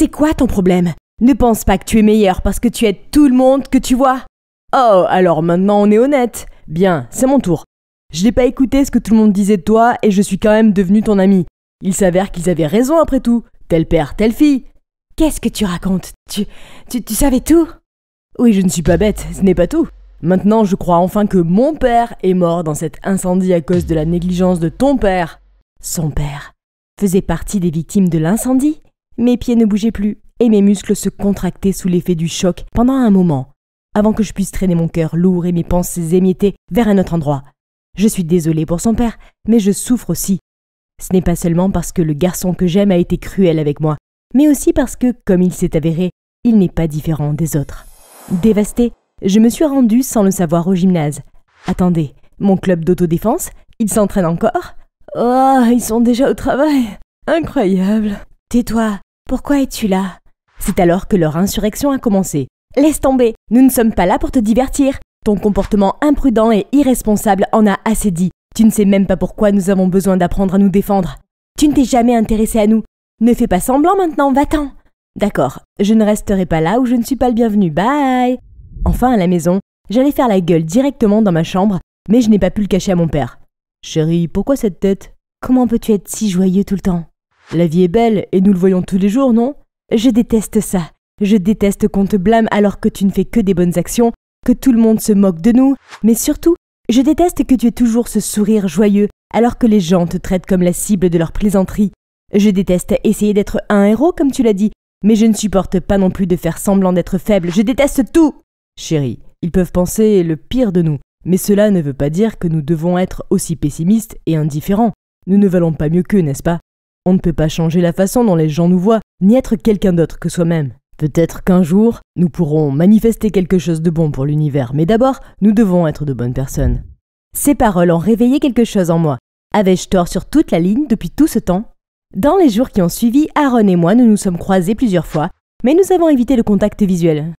C'est quoi ton problème Ne pense pas que tu es meilleur parce que tu aides tout le monde que tu vois. Oh, alors maintenant on est honnête. Bien, c'est mon tour. Je n'ai pas écouté ce que tout le monde disait de toi et je suis quand même devenu ton ami. Il s'avère qu'ils avaient raison après tout. Tel père, telle fille. Qu'est-ce que tu racontes tu, tu, tu savais tout Oui, je ne suis pas bête, ce n'est pas tout. Maintenant, je crois enfin que mon père est mort dans cet incendie à cause de la négligence de ton père. Son père faisait partie des victimes de l'incendie mes pieds ne bougeaient plus et mes muscles se contractaient sous l'effet du choc pendant un moment, avant que je puisse traîner mon cœur lourd et mes pensées émiettées vers un autre endroit. Je suis désolée pour son père, mais je souffre aussi. Ce n'est pas seulement parce que le garçon que j'aime a été cruel avec moi, mais aussi parce que, comme il s'est avéré, il n'est pas différent des autres. Dévastée, je me suis rendue sans le savoir au gymnase. Attendez, mon club d'autodéfense, Ils s'entraînent encore Oh, ils sont déjà au travail Incroyable Tais-toi, pourquoi es-tu là C'est alors que leur insurrection a commencé. Laisse tomber, nous ne sommes pas là pour te divertir. Ton comportement imprudent et irresponsable en a assez dit. Tu ne sais même pas pourquoi nous avons besoin d'apprendre à nous défendre. Tu ne t'es jamais intéressé à nous. Ne fais pas semblant maintenant, va-t'en. D'accord, je ne resterai pas là où je ne suis pas le bienvenu, bye Enfin, à la maison, j'allais faire la gueule directement dans ma chambre, mais je n'ai pas pu le cacher à mon père. Chérie, pourquoi cette tête Comment peux-tu être si joyeux tout le temps la vie est belle, et nous le voyons tous les jours, non Je déteste ça. Je déteste qu'on te blâme alors que tu ne fais que des bonnes actions, que tout le monde se moque de nous, mais surtout, je déteste que tu aies toujours ce sourire joyeux alors que les gens te traitent comme la cible de leurs plaisanteries. Je déteste essayer d'être un héros, comme tu l'as dit, mais je ne supporte pas non plus de faire semblant d'être faible, je déteste tout Chérie, ils peuvent penser le pire de nous, mais cela ne veut pas dire que nous devons être aussi pessimistes et indifférents. Nous ne valons pas mieux qu'eux, n'est-ce pas on ne peut pas changer la façon dont les gens nous voient, ni être quelqu'un d'autre que soi-même. Peut-être qu'un jour, nous pourrons manifester quelque chose de bon pour l'univers, mais d'abord, nous devons être de bonnes personnes. Ces paroles ont réveillé quelque chose en moi. Avais-je tort sur toute la ligne depuis tout ce temps Dans les jours qui ont suivi, Aaron et moi nous nous sommes croisés plusieurs fois, mais nous avons évité le contact visuel.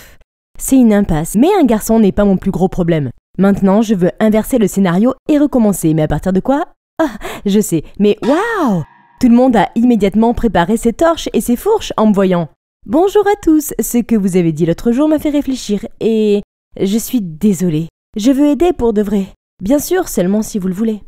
C'est une impasse, mais un garçon n'est pas mon plus gros problème. Maintenant, je veux inverser le scénario et recommencer, mais à partir de quoi Ah, je sais, mais waouh tout le monde a immédiatement préparé ses torches et ses fourches en me voyant. Bonjour à tous, ce que vous avez dit l'autre jour m'a fait réfléchir et je suis désolée. Je veux aider pour de vrai. Bien sûr, seulement si vous le voulez.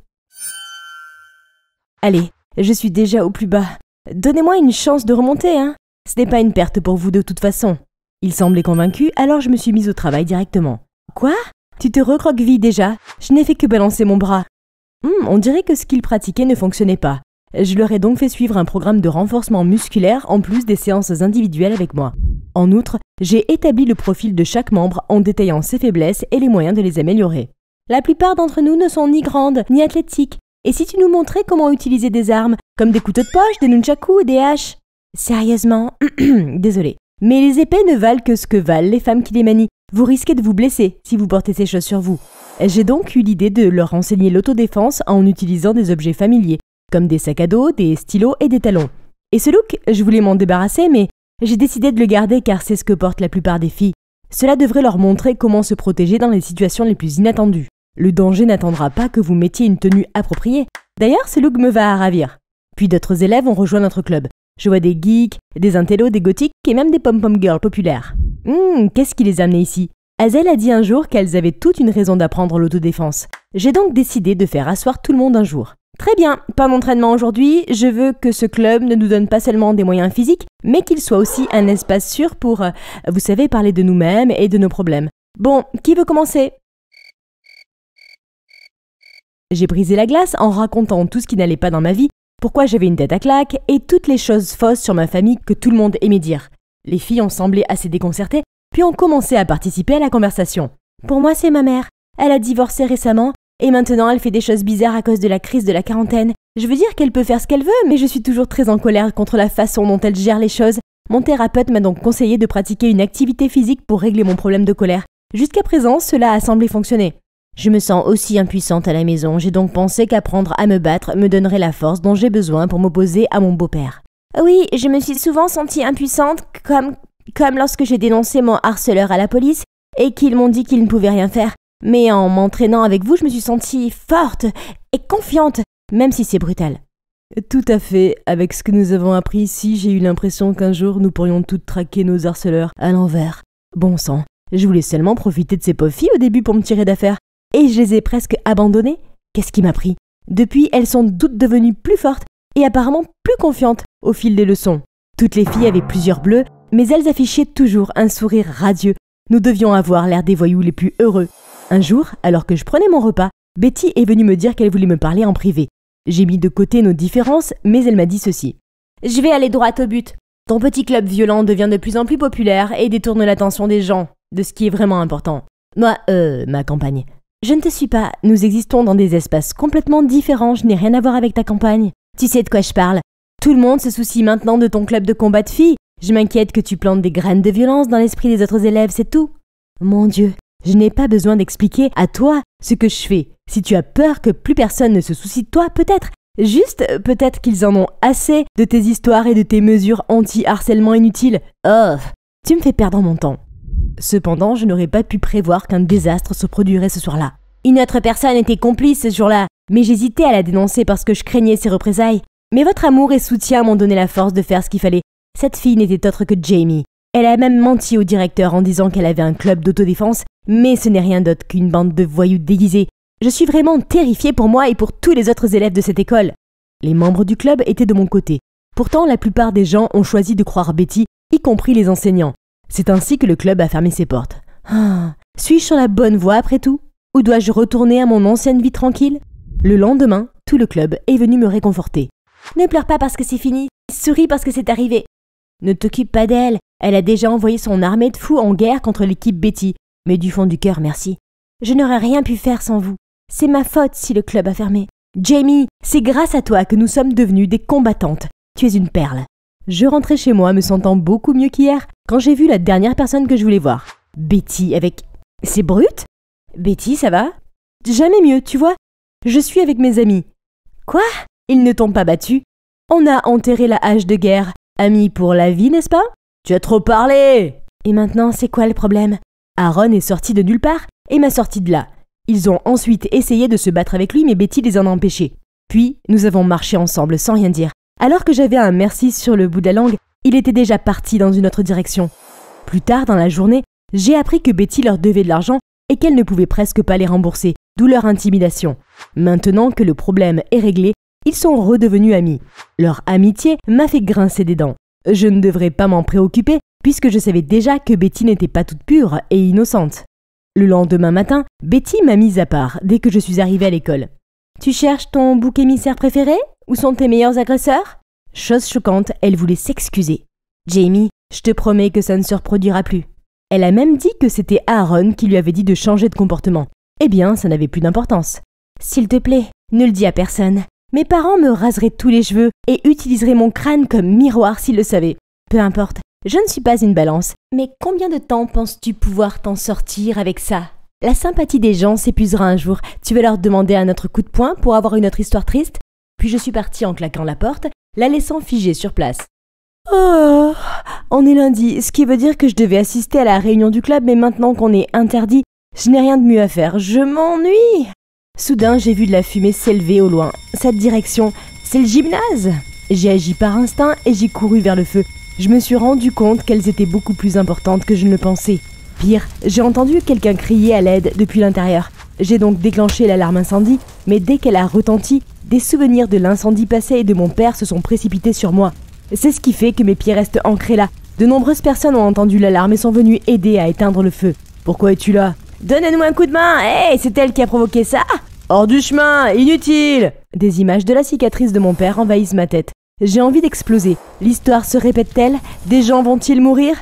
Allez, je suis déjà au plus bas. Donnez-moi une chance de remonter, hein. Ce n'est pas une perte pour vous de toute façon. Il semblait convaincu, alors je me suis mise au travail directement. Quoi Tu te recroquevilles déjà Je n'ai fait que balancer mon bras. Hum, on dirait que ce qu'il pratiquait ne fonctionnait pas. Je leur ai donc fait suivre un programme de renforcement musculaire en plus des séances individuelles avec moi. En outre, j'ai établi le profil de chaque membre en détaillant ses faiblesses et les moyens de les améliorer. La plupart d'entre nous ne sont ni grandes, ni athlétiques. Et si tu nous montrais comment utiliser des armes, comme des couteaux de poche, des nunchakus ou des haches Sérieusement, désolé. Mais les épées ne valent que ce que valent les femmes qui les manient. Vous risquez de vous blesser si vous portez ces choses sur vous. J'ai donc eu l'idée de leur enseigner l'autodéfense en utilisant des objets familiers, comme des sacs à dos, des stylos et des talons. Et ce look, je voulais m'en débarrasser, mais j'ai décidé de le garder car c'est ce que portent la plupart des filles. Cela devrait leur montrer comment se protéger dans les situations les plus inattendues. Le danger n'attendra pas que vous mettiez une tenue appropriée. D'ailleurs, ce look me va à ravir. Puis d'autres élèves ont rejoint notre club. Je vois des geeks, des intellos, des gothiques et même des pom-pom girls populaires. Hmm, qu'est-ce qui les a amenés ici Hazel a dit un jour qu'elles avaient toute une raison d'apprendre l'autodéfense. J'ai donc décidé de faire asseoir tout le monde un jour. Très bien, pas entraînement aujourd'hui, je veux que ce club ne nous donne pas seulement des moyens physiques, mais qu'il soit aussi un espace sûr pour, euh, vous savez, parler de nous-mêmes et de nos problèmes. Bon, qui veut commencer J'ai brisé la glace en racontant tout ce qui n'allait pas dans ma vie, pourquoi j'avais une tête à claque et toutes les choses fausses sur ma famille que tout le monde aimait dire. Les filles ont semblé assez déconcertées, puis ont commencé à participer à la conversation. Pour moi, c'est ma mère. Elle a divorcé récemment et maintenant, elle fait des choses bizarres à cause de la crise de la quarantaine. Je veux dire qu'elle peut faire ce qu'elle veut, mais je suis toujours très en colère contre la façon dont elle gère les choses. Mon thérapeute m'a donc conseillé de pratiquer une activité physique pour régler mon problème de colère. Jusqu'à présent, cela a semblé fonctionner. Je me sens aussi impuissante à la maison, j'ai donc pensé qu'apprendre à me battre me donnerait la force dont j'ai besoin pour m'opposer à mon beau-père. Oui, je me suis souvent sentie impuissante, comme, comme lorsque j'ai dénoncé mon harceleur à la police et qu'ils m'ont dit qu'ils ne pouvaient rien faire. Mais en m'entraînant avec vous, je me suis sentie forte et confiante, même si c'est brutal. Tout à fait. Avec ce que nous avons appris ici, j'ai eu l'impression qu'un jour nous pourrions toutes traquer nos harceleurs à l'envers. Bon sang, je voulais seulement profiter de ces pauvres filles au début pour me tirer d'affaire. Et je les ai presque abandonnées. Qu'est-ce qui m'a pris Depuis, elles sont toutes devenues plus fortes et apparemment plus confiantes au fil des leçons. Toutes les filles avaient plusieurs bleus, mais elles affichaient toujours un sourire radieux. Nous devions avoir l'air des voyous les plus heureux. Un jour, alors que je prenais mon repas, Betty est venue me dire qu'elle voulait me parler en privé. J'ai mis de côté nos différences, mais elle m'a dit ceci. Je vais aller droit au but. Ton petit club violent devient de plus en plus populaire et détourne l'attention des gens de ce qui est vraiment important. Moi, euh, ma campagne. Je ne te suis pas, nous existons dans des espaces complètement différents, je n'ai rien à voir avec ta campagne. Tu sais de quoi je parle. Tout le monde se soucie maintenant de ton club de combat de filles. Je m'inquiète que tu plantes des graines de violence dans l'esprit des autres élèves, c'est tout. Mon Dieu, je n'ai pas besoin d'expliquer à toi ce que je fais. Si tu as peur que plus personne ne se soucie de toi, peut-être. Juste, euh, peut-être qu'ils en ont assez de tes histoires et de tes mesures anti-harcèlement inutiles. Oh, tu me fais perdre mon temps. Cependant, je n'aurais pas pu prévoir qu'un désastre se produirait ce soir-là. Une autre personne était complice ce jour-là, mais j'hésitais à la dénoncer parce que je craignais ses représailles. Mais votre amour et soutien m'ont donné la force de faire ce qu'il fallait. Cette fille n'était autre que Jamie. Elle a même menti au directeur en disant qu'elle avait un club d'autodéfense, mais ce n'est rien d'autre qu'une bande de voyous déguisés. Je suis vraiment terrifiée pour moi et pour tous les autres élèves de cette école. Les membres du club étaient de mon côté. Pourtant, la plupart des gens ont choisi de croire Betty, y compris les enseignants. C'est ainsi que le club a fermé ses portes. Ah, Suis-je sur la bonne voie après tout Ou dois-je retourner à mon ancienne vie tranquille Le lendemain, tout le club est venu me réconforter. Ne pleure pas parce que c'est fini, souris parce que c'est arrivé. Ne t'occupe pas d'elle, elle a déjà envoyé son armée de fous en guerre contre l'équipe Betty. Mais du fond du cœur, merci. Je n'aurais rien pu faire sans vous. C'est ma faute si le club a fermé. Jamie, c'est grâce à toi que nous sommes devenues des combattantes. Tu es une perle. Je rentrais chez moi me sentant beaucoup mieux qu'hier quand j'ai vu la dernière personne que je voulais voir. Betty avec... C'est brut Betty, ça va Jamais mieux, tu vois. Je suis avec mes amis. Quoi Ils ne t'ont pas battu On a enterré la hache de guerre. Amis pour la vie, n'est-ce pas tu as trop parlé Et maintenant, c'est quoi le problème Aaron est sorti de nulle part et m'a sorti de là. Ils ont ensuite essayé de se battre avec lui, mais Betty les en a empêchés. Puis, nous avons marché ensemble sans rien dire. Alors que j'avais un merci sur le bout de la langue, il était déjà parti dans une autre direction. Plus tard dans la journée, j'ai appris que Betty leur devait de l'argent et qu'elle ne pouvait presque pas les rembourser, d'où leur intimidation. Maintenant que le problème est réglé, ils sont redevenus amis. Leur amitié m'a fait grincer des dents. Je ne devrais pas m'en préoccuper, puisque je savais déjà que Betty n'était pas toute pure et innocente. Le lendemain matin, Betty m'a mise à part dès que je suis arrivée à l'école. Tu cherches ton bouc émissaire préféré Où sont tes meilleurs agresseurs Chose choquante, elle voulait s'excuser. Jamie, je te promets que ça ne se reproduira plus. Elle a même dit que c'était Aaron qui lui avait dit de changer de comportement. Eh bien, ça n'avait plus d'importance. S'il te plaît, ne le dis à personne. Mes parents me raseraient tous les cheveux et utiliseraient mon crâne comme miroir s'ils le savaient. Peu importe, je ne suis pas une balance, mais combien de temps penses-tu pouvoir t'en sortir avec ça La sympathie des gens s'épuisera un jour. Tu vas leur demander un autre coup de poing pour avoir une autre histoire triste Puis je suis partie en claquant la porte, la laissant figée sur place. Oh On est lundi, ce qui veut dire que je devais assister à la réunion du club, mais maintenant qu'on est interdit, je n'ai rien de mieux à faire. Je m'ennuie Soudain, j'ai vu de la fumée s'élever au loin. Cette direction, c'est le gymnase J'ai agi par instinct et j'ai couru vers le feu. Je me suis rendu compte qu'elles étaient beaucoup plus importantes que je ne le pensais. Pire, j'ai entendu quelqu'un crier à l'aide depuis l'intérieur. J'ai donc déclenché l'alarme incendie, mais dès qu'elle a retenti, des souvenirs de l'incendie passé et de mon père se sont précipités sur moi. C'est ce qui fait que mes pieds restent ancrés là. De nombreuses personnes ont entendu l'alarme et sont venues aider à éteindre le feu. Pourquoi es-tu là Donnez-nous un coup de main Hey, eh, c'est elle qui a provoqué ça Hors du chemin Inutile Des images de la cicatrice de mon père envahissent ma tête. J'ai envie d'exploser. L'histoire se répète-t-elle Des gens vont-ils mourir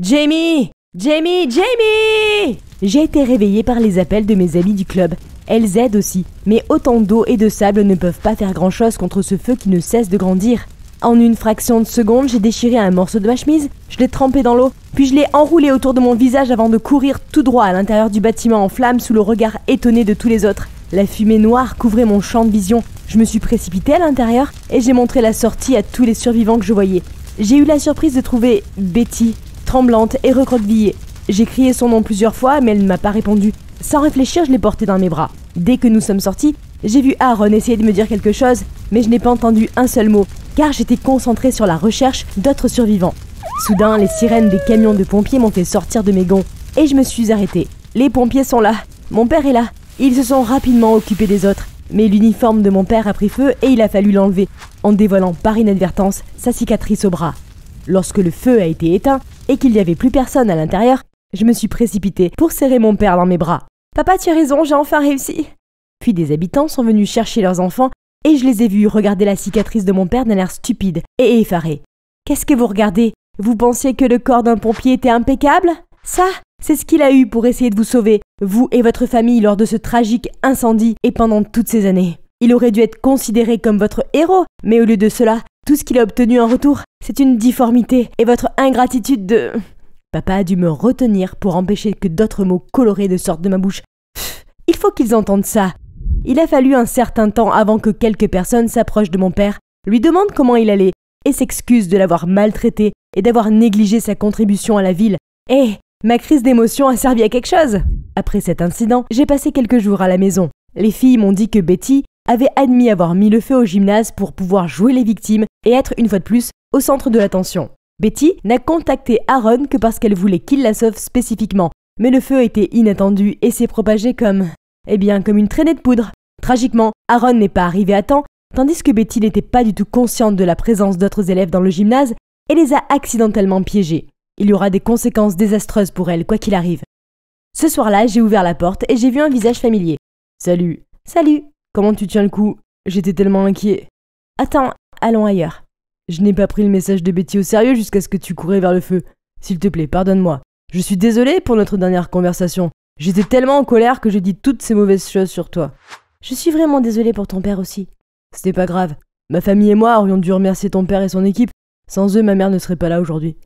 Jamie Jamie Jamie J'ai été réveillée par les appels de mes amis du club. Elles aident aussi, mais autant d'eau et de sable ne peuvent pas faire grand-chose contre ce feu qui ne cesse de grandir. En une fraction de seconde, j'ai déchiré un morceau de ma chemise, je l'ai trempé dans l'eau, puis je l'ai enroulé autour de mon visage avant de courir tout droit à l'intérieur du bâtiment en flammes sous le regard étonné de tous les autres. La fumée noire couvrait mon champ de vision. Je me suis précipité à l'intérieur et j'ai montré la sortie à tous les survivants que je voyais. J'ai eu la surprise de trouver Betty, tremblante et recroquevillée. J'ai crié son nom plusieurs fois, mais elle ne m'a pas répondu. Sans réfléchir, je l'ai portée dans mes bras. Dès que nous sommes sortis, j'ai vu Aaron essayer de me dire quelque chose, mais je n'ai pas entendu un seul mot car j'étais concentré sur la recherche d'autres survivants. Soudain, les sirènes des camions de pompiers m'ont fait sortir de mes gonds et je me suis arrêté. Les pompiers sont là, mon père est là. Ils se sont rapidement occupés des autres, mais l'uniforme de mon père a pris feu et il a fallu l'enlever, en dévoilant par inadvertance sa cicatrice au bras. Lorsque le feu a été éteint et qu'il n'y avait plus personne à l'intérieur, je me suis précipité pour serrer mon père dans mes bras. Papa, tu as raison, j'ai enfin réussi. Puis des habitants sont venus chercher leurs enfants et je les ai vus regarder la cicatrice de mon père d'un air stupide et effaré. Qu'est-ce que vous regardez Vous pensiez que le corps d'un pompier était impeccable Ça, c'est ce qu'il a eu pour essayer de vous sauver, vous et votre famille, lors de ce tragique incendie et pendant toutes ces années. Il aurait dû être considéré comme votre héros, mais au lieu de cela, tout ce qu'il a obtenu en retour, c'est une difformité et votre ingratitude de... Papa a dû me retenir pour empêcher que d'autres mots colorés de sortent de ma bouche. Il faut qu'ils entendent ça. Il a fallu un certain temps avant que quelques personnes s'approchent de mon père, lui demandent comment il allait et s'excusent de l'avoir maltraité et d'avoir négligé sa contribution à la ville. Eh, ma crise d'émotion a servi à quelque chose Après cet incident, j'ai passé quelques jours à la maison. Les filles m'ont dit que Betty avait admis avoir mis le feu au gymnase pour pouvoir jouer les victimes et être une fois de plus au centre de l'attention. Betty n'a contacté Aaron que parce qu'elle voulait qu'il la sauve spécifiquement, mais le feu a été inattendu et s'est propagé comme eh bien comme une traînée de poudre. Tragiquement, Aaron n'est pas arrivé à temps, tandis que Betty n'était pas du tout consciente de la présence d'autres élèves dans le gymnase et les a accidentellement piégés. Il y aura des conséquences désastreuses pour elle, quoi qu'il arrive. Ce soir-là, j'ai ouvert la porte et j'ai vu un visage familier. Salut. Salut. Comment tu tiens le coup J'étais tellement inquiet. Attends, allons ailleurs. Je n'ai pas pris le message de Betty au sérieux jusqu'à ce que tu courais vers le feu. S'il te plaît, pardonne-moi. Je suis désolée pour notre dernière conversation. J'étais tellement en colère que j'ai dit toutes ces mauvaises choses sur toi. Je suis vraiment désolée pour ton père aussi. C'était pas grave. Ma famille et moi aurions dû remercier ton père et son équipe. Sans eux, ma mère ne serait pas là aujourd'hui.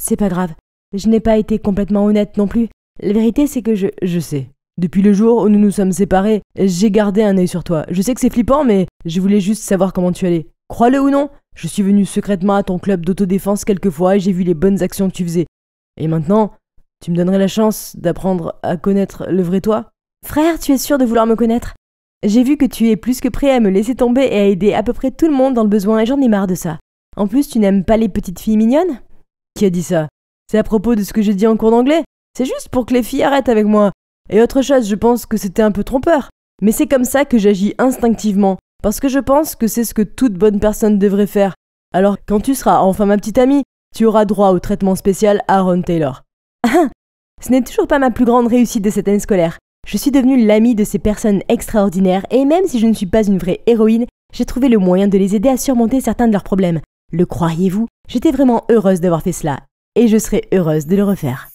C'est pas grave. Je n'ai pas été complètement honnête non plus. La vérité, c'est que je. Je sais. Depuis le jour où nous nous sommes séparés, j'ai gardé un œil sur toi. Je sais que c'est flippant, mais je voulais juste savoir comment tu allais. Crois-le ou non, je suis venu secrètement à ton club d'autodéfense quelques fois et j'ai vu les bonnes actions que tu faisais. Et maintenant, tu me donnerais la chance d'apprendre à connaître le vrai toi Frère, tu es sûr de vouloir me connaître j'ai vu que tu es plus que prêt à me laisser tomber et à aider à peu près tout le monde dans le besoin et j'en ai marre de ça. En plus, tu n'aimes pas les petites filles mignonnes Qui a dit ça C'est à propos de ce que j'ai dit en cours d'anglais C'est juste pour que les filles arrêtent avec moi. Et autre chose, je pense que c'était un peu trompeur. Mais c'est comme ça que j'agis instinctivement, parce que je pense que c'est ce que toute bonne personne devrait faire. Alors quand tu seras enfin ma petite amie, tu auras droit au traitement spécial Aaron Taylor. Ah ce n'est toujours pas ma plus grande réussite de cette année scolaire, je suis devenue l'amie de ces personnes extraordinaires et même si je ne suis pas une vraie héroïne, j'ai trouvé le moyen de les aider à surmonter certains de leurs problèmes. Le croyez vous J'étais vraiment heureuse d'avoir fait cela et je serai heureuse de le refaire.